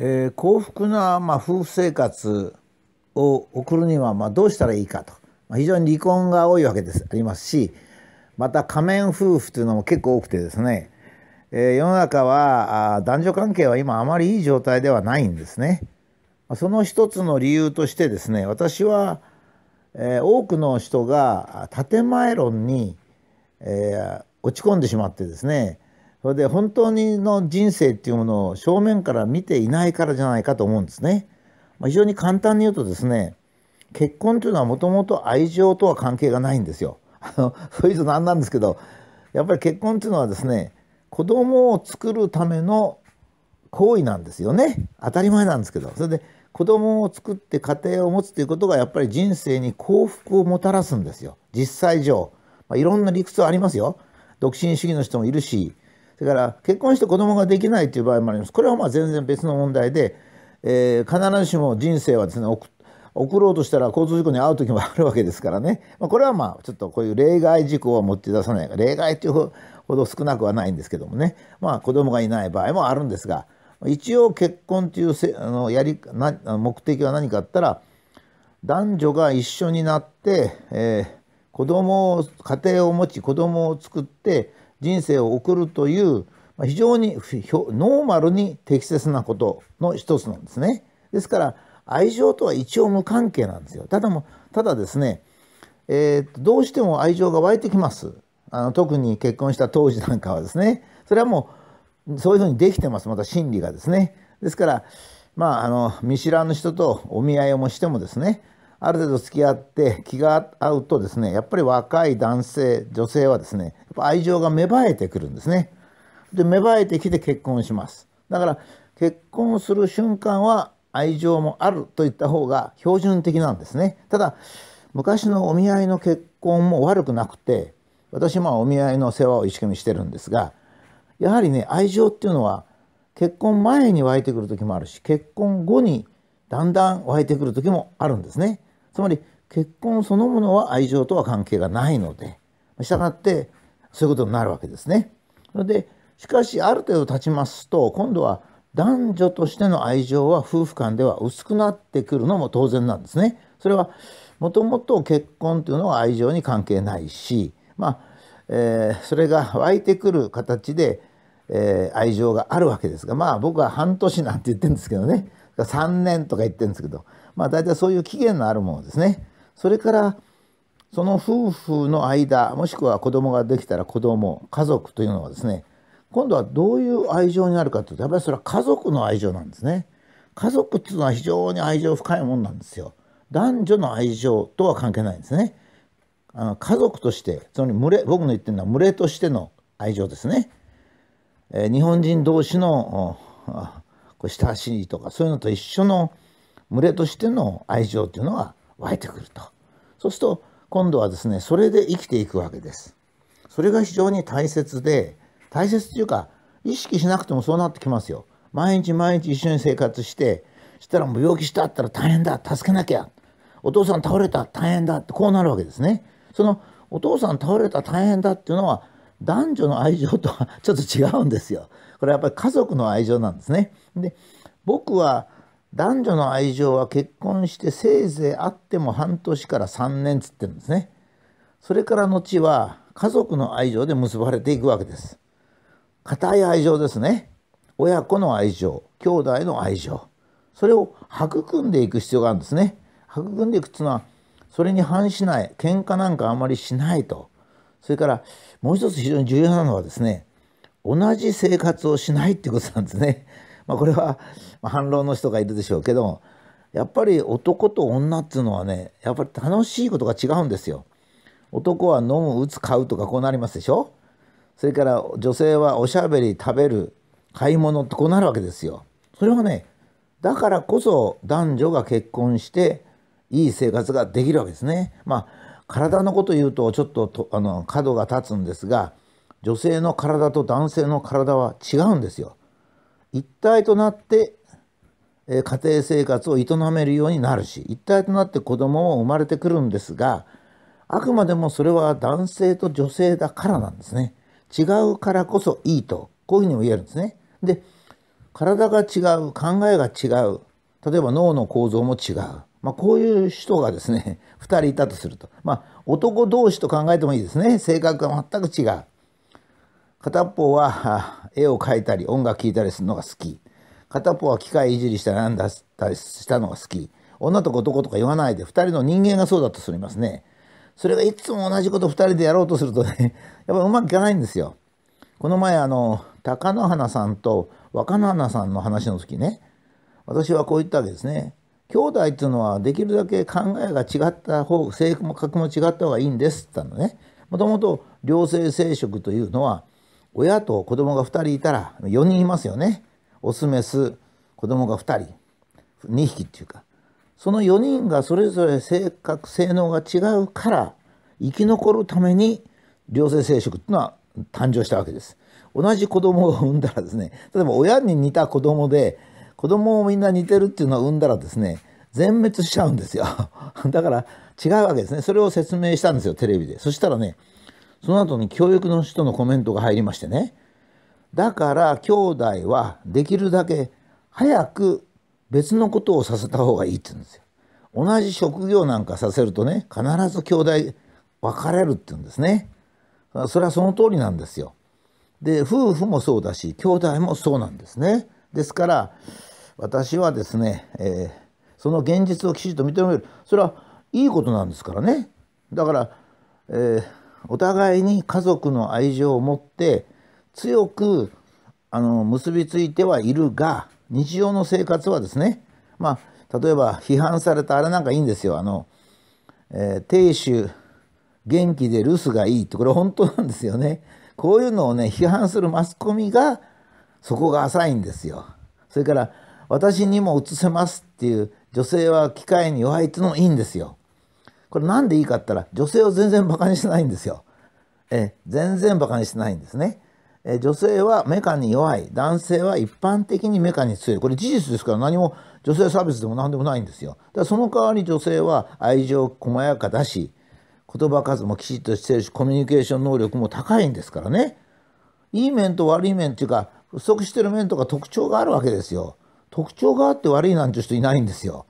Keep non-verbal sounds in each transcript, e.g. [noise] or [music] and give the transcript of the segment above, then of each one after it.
えー、幸福な、まあ、夫婦生活を送るには、まあ、どうしたらいいかと、まあ、非常に離婚が多いわけですありますしまた仮面夫婦というのも結構多くてですね、えー、世の中はあ男女関係は今あまりいい状態ではないんですね。その一つの理由としてですね私は、えー、多くの人が建前論に、えー、落ち込んでしまってですねそれで本当にの人生っていうものを正面から見ていないからじゃないかと思うんですね。まあ、非常に簡単に言うとですね結婚というのはもともと愛情とは関係がないんですよ。[laughs] あのそういうと何なんですけどやっぱり結婚というのはですね子供を作るための行為なんですよね当たり前なんですけどそれで子供を作って家庭を持つということがやっぱり人生に幸福をもたらすんですよ実際上、まあ、いろんな理屈はありますよ独身主義の人もいるしそれから結婚して子供ができないという場合もあります。これはまあ全然別の問題で、えー、必ずしも人生はですね送ろうとしたら交通事故に遭う時もあるわけですからね、まあ、これはまあちょっとこういう例外事項は持って出さない例外というほど少なくはないんですけどもね、まあ、子供がいない場合もあるんですが一応結婚というせあのやりな目的は何かあったら男女が一緒になって、えー、子供を家庭を持ち子供を作って人生を送るという非常にノーマルに適切なことの一つなんですね。ですから愛情とは一応無関係なんですよ。ただもただですね、えー、どうしても愛情が湧いてきます。あの特に結婚した当時なんかはですねそれはもうそういうふうにできてますまた心理がですねですからまああの見知らぬ人とお見合いをしてもですねある程度付き合って気が合うとですねやっぱり若い男性女性はですねやっぱ愛情が芽生えてくるんですね。で芽生えてきて結婚します。だから結婚する瞬間は愛情もあると言った方が標準的なんですね。ただ昔のお見合いの結婚も悪くなくて私まあお見合いの世話を意識してるんですがやはりね愛情っていうのは結婚前に湧いてくる時もあるし結婚後にだんだん湧いてくる時もあるんですね。つまり結婚そのものは愛情とは関係がないのでしたがってそういうことになるわけですね。それでしかしある程度経ちますと今度は男女としての愛情は夫婦間では薄くなってくるのも当然なんですね。それはもともと結婚というのは愛情に関係ないし、まあえー、それが湧いてくる形で、えー、愛情があるわけですがまあ僕は半年なんて言ってるんですけどね3年とか言ってるんですけど、まあ、大体そういう期限のあるものですね。それからその夫婦の間もしくは子供ができたら子供家族というのはですね今度はどういう愛情になるかというとやっぱりそれは家族の愛情なんですね。家族っていうのは非常に愛情深いものなんですよ。男女の愛情とは関係ないんですね。あの家族としてつまり群れ僕の言ってるのは群れとしての愛情ですね。えー、日本人同士のこう親しいとかそういうのと一緒の群れとしての愛情っていうのが湧いてくるとそうすると今度はですねそれで生きていくわけですそれが非常に大切で大切というか意識しなくてもそうなってきますよ毎日毎日一緒に生活してしたらもう病気したったら大変だ助けなきゃお父さん倒れた大変だってこうなるわけですねそのお父さん倒れた大変だっていうのは男女の愛情とはちょっと違うんですよ。これはやっぱり家族の愛情なんですね。で僕は男女の愛情は結婚してせいぜいあっても半年から3年つってるんですね。それから後は家族の愛情で結ばれていくわけです。固い愛情ですね。親子の愛情、兄弟の愛情。それを育んでいく必要があるんですね。育んでいくっていうのはそれに反しない喧嘩なんかあまりしないとそれからもう一つ非常に重要なのはですね同じ生活をしないってことなんですね。[laughs] まあ、これは反論の人がいるでしょうけどやっぱり男と女っていうのはねやっぱり楽しいことが違うんですよ。男は飲む打つ買うとかこうなりますでしょそれから女性はおしゃべり食べる買い物ってこうなるわけですよ。それはねだからこそ男女が結婚していい生活ができるわけですね。まあ体のこと言うとちょっとあの角が立つんですが女性の体と男性の体は違うんですよ。一体となって、え家庭生活を営めるようになるし一体となって子供も生まれてくるんですがあくまでもそれは男性と女性だからなんですね。違うからこそいいとこういうふうにも言えるんですね。で体が違う考えが違う例えば脳の構造も違うまあ、こういう人がですね2 [laughs] 人いたとすると、まあ、男同士と考えてもいいですね性格が全く違う片っぽは [laughs] 絵を描いたり音楽聴いたりするのが好き片っぽは機械いじりしたりなんだしたりしたのが好き女と男とか言わないで2人の人間がそうだとすみますねそれがいつも同じこと2人でやろうとするとね [laughs] やっぱうまくいかないんですよこの前あの貴乃花さんと若乃花さんの話の時ね私はこう言ったわけですね兄弟っていうのはできるだけ考えが違った方性も格も違った方がいいんですって言ったのねもともと両性生殖というのは親と子供が2人いたら4人いますよねオスメス子供が2人2匹っていうかその4人がそれぞれ性格性能が違うから生き残るために良性生殖っていうのは誕生したわけです。同じ子供を産んだらですね例えば親に似た子供で子供もみんな似てるっていうのを産んだらですね全滅しちゃうんですよ [laughs] だから違うわけですねそれを説明したんですよテレビでそしたらねその後に教育の人のコメントが入りましてねだから兄弟はできるだけ早く別のことをさせた方がいいって言うんですよ同じ職業なんかさせるとね必ず兄弟別れるって言うんですねそれはその通りなんですよで夫婦もそうだし兄弟もそうなんですねですから私はですね、えー、その現実をきちんと認めるそれはいいことなんですからねだから、えー、お互いに家族の愛情を持って強くあの結びついてはいるが日常の生活はですねまあ例えば批判されたあれなんかいいんですよあの、えー、亭主元気で留守がいいってこれ本当なんですよねこういうのをね批判するマスコミがそこが浅いんですよそれから私にも移せますっていう女性は機械に弱いっていうのもいいんですよ。これなんでいいかって言ったら女性を全然バカにしてないんですよ。え全然バカにしてないんですね。え女性はメカに弱い男性は一般的にメカに強いこれ事実ですから何も女性差別でも何でもないんですよ。だその代わり女性は愛情細やかだし言葉数もきちっとしてるしコミュニケーション能力も高いんですからね。いい面と悪い面っていうか不足してる面とか特徴があるわけですよ。特徴があって悪いなんて人いないんですよ。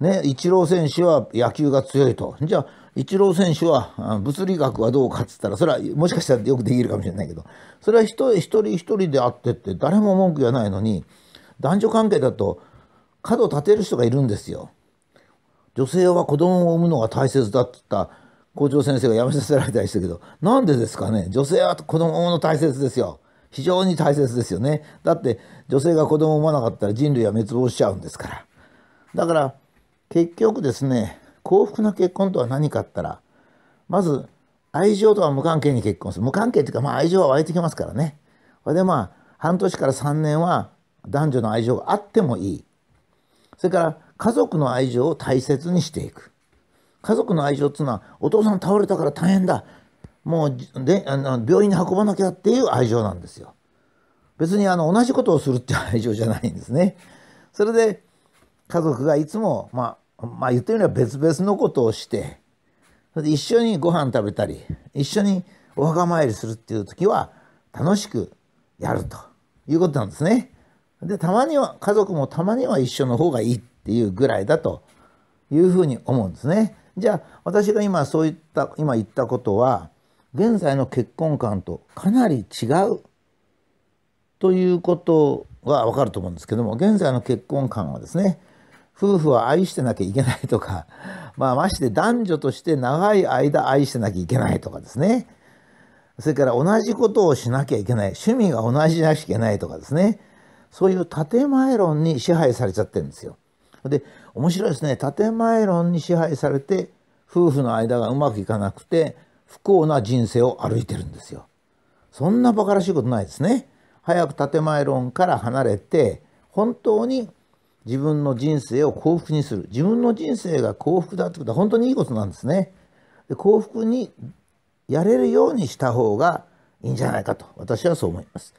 ね、イチロー選手は野球が強いと。じゃあ、イチロー選手は物理学はどうかっつったら、それはもしかしたらよくできるかもしれないけど、それは一人一人であってって誰も文句言わないのに、男女関係だと角を立てる人がいるんですよ。女性は子供を産むのが大切だっつった校長先生が辞めさせられたりしたけど、なんでですかね、女性は子供を産むの大切ですよ。非常に大切ですよねだって女性が子供を産まなかったら人類は滅亡しちゃうんですからだから結局ですね幸福な結婚とは何かったらまず愛情とは無関係に結婚する無関係っていうかまあ愛情は湧いてきますからねそれでまあ半年から3年は男女の愛情があってもいいそれから家族の愛情を大切にしていく家族の愛情っていうのはお父さん倒れたから大変だもうであの病院に運ばなきゃっていう愛情なんですよ。別にあの同じことをするっていう愛情じゃないんですね。それで家族がいつも、まあ、まあ言ってみれば別々のことをして一緒にご飯食べたり一緒にお墓参りするっていう時は楽しくやるということなんですね。でたまには家族もたまには一緒の方がいいっていうぐらいだというふうに思うんですね。じゃあ私が今そういった今言ったことは現在の結婚観とかなり違うということはわかると思うんですけども現在の結婚観はですね夫婦は愛してなきゃいけないとか、[laughs] まあ、まして男女として長い間愛してなきゃいけないとかですねそれから同じことをしなきゃいけない趣味が同じじゃなきゃいけないとかですねそういう建前論に支配されちゃってるんですよ。で面白いですね建前論に支配されて夫婦の間がうまくいかなくて不幸な人生を歩いてるんですよ。そんな馬鹿らしいことないですね。早く建前論から離れて本当に自分の人生を幸福にする自分の人生が幸福だってことは本当にいいことなんですね。で幸福にやれるようにした方がいいんじゃないかと私はそう思います。